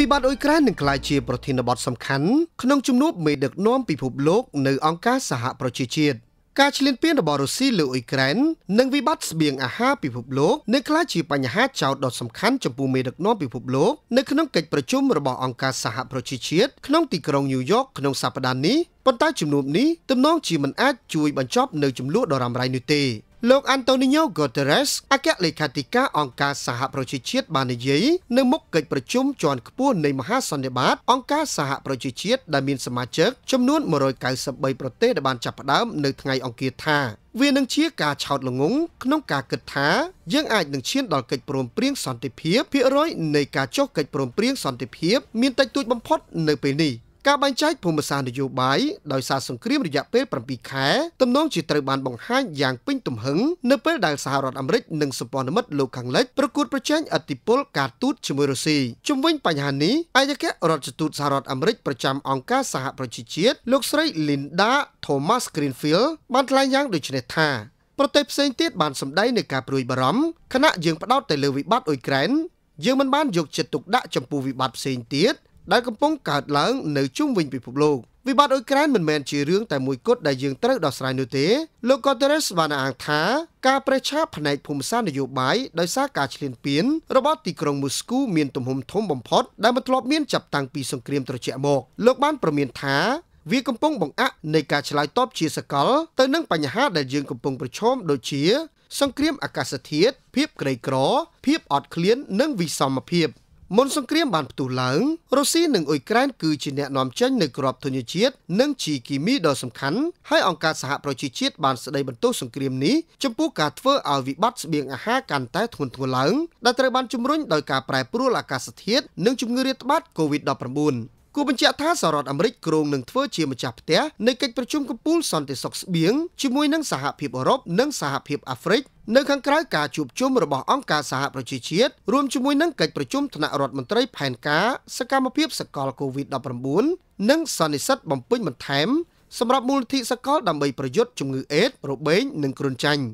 វិបត្តិអ៊ុយក្រែននឹងក្លាយជាប្រធានបទសំខាន់ក្នុងជំនួបមេដឹកនាំពិភពលោកនៅអង្គការសហប្រជាជាតិការឈ្លានពានរបស់រុស្ស៊ីលើអ៊ុយក្រែននិងវិបត្តិស្បៀងអាហារពិភពលោកនឹងក្លាយជាបញ្ហាចោទដ៏សំខាន់ចំពោះមេដឹកនាំពិភពលោកនៅក្នុងកិច្ចប្រជុំរបស់អង្គការសហប្រជាជាតិក្នុងទីក្រុងញូវយ៉កក្នុងសប្តាហ៍នេះប៉ុន្តែជំនួបនេះទំនងជាមិនអាចជួយបញ្ចប់នៅចំនួនដ៏រ៉ាំរ៉ៃនោះទេលោកអាន់តូនីញ៉ូហ្គូតេរេសអគ្គលេខាធិការអង្គការសហប្រជាជាតិបាននិយាយនៅមុខកិច្ចប្រជុំជាន់ខ្ពស់នៃមហាសន្និបាត អង្គការសហប្រជាជាតិដែលមានសមាជិកចំនួន193ប្រទេសដែលបានចាប់ផ្ដើមនៅថ្ងៃអង្គារថាវានឹងជាការឆោតល្ងង់ក្នុងការគិតថាយើងអាចនឹងឈានដល់កិច្ចព្រមព្រៀងសន្តិភាពភាគរយនៃការចុះកិច្ចព្រមព្រៀងសន្តិភាព មានតិចតួចបំផុតនៅពេលនេះ។ការបែងចែកភូមិសាស្ត្រនយោបាយដោយសារសង្គ្រាមរយៈពេល7ខែទំនងជាត្រូវបានបង្ហាញយ៉ាងពេញទំហឹងនៅពេលដែលសហរដ្ឋអាមេរិកនិងសម្ព័ន្ធមិត្តលោកខាងលិចប្រកួតប្រជែងអធិបុលការទូតជាមួយរុស្ស៊ីជំវិញបញ្ហានេះឯកអគ្គរដ្ឋទូតសហរដ្ឋអាមេរិកប្រចាំអង្គការសហប្រជាជាតិលោកស្រី Linda Thomas Greenfield បានថ្លែងយ៉ាងដូចនេះថាប្រទេសផ្សេងទៀតបានសម្ដែងនៃការព្រួយបារម្ភខណៈយើងផ្ដោតតែលើវិបត្តិអ៊ុយក្រែនយើងមិនបានយកចិត្តទុកដាក់ចំពោះវិបត្តិផ្សេងទៀតដែលកំពុងកើតឡើងនៅជុំវិញពិភពលោកវិបត្តិអ៊ុយក្រែនមិនមែនជារឿងតែមួយគត់ដែលយើងត្រូវដោះស្រាយនោះទេលោកកូតេរេសបានអះអាងថាការប្រឆាំងផ្នែកភូមិសាស្ត្រនយោបាយដោយសារការឈ្លានពានរបស់ទីក្រុងមូស្គូមានទំហំធំបំផុតដែលមិនធ្លាប់មានចាប់តាំងពីសង្គ្រាមត្រជាក់មកលោកបានប្រមានថាវាកំពុងបង្អាក់នៃការឆ្លើយតបជាសកលទៅនឹងបញ្ហាដែលយើងកំពុង ប្រឈមដូចជា សង្គ្រាមអាកាសធាតុភាពក្រីក្រ ភាពអត់ឃ្លាននិងវិសមភាពមុនសង្គ្រាមបានផ្ទុះឡើងរុស្ស៊ីនិងអ៊ុយក្រែនគឺជាអ្នកនាំចេញនៅក្របធញ្ញជាតិនិងជីគីមីដ៏សំខាន់ហើយអង្គការសហប្រជាជាតិបានស្ដីបន្ទោសសង្គ្រាមនេះចំពោះការធ្វើឲ្យវិបត្តិស្បៀងអាហារកាន់តែធ្ងន់ធ្ងរឡើងដែលត្រូវបានជំរុញដោយការប្រែប្រួលអាកាសធាតុនិងជំងឺរាតត្បាត COVID-19 គូបញ្ជាក់ថាសហរដ្ឋអាមេរិកគ្រោងនឹងធ្វើជាម្ចាស់ផ្ទះនៃកិច្ចប្រជុំកំពូលសន្តិសុខស្បៀងជាមួយនឹងសហភាពអឺរ៉ុបនិងសហភាពអាហ្វ្រិកនៅខាងក្រៅការជួបជុំរបស់អង្គការសហប្រជាជាតិរួមជាមួយនឹងកិច្ចប្រជុំថ្នាក់រដ្ឋមន្ត្រីផែនការសកម្មភាពសកល COVID-19 និងសន្និសិទបំពេញបន្ថែមសម្រាប់មូលនិធិសកលដើម្បីប្រយុទ្ធជំងឺអេដស៍របេងនិងគ្រុនចាញ់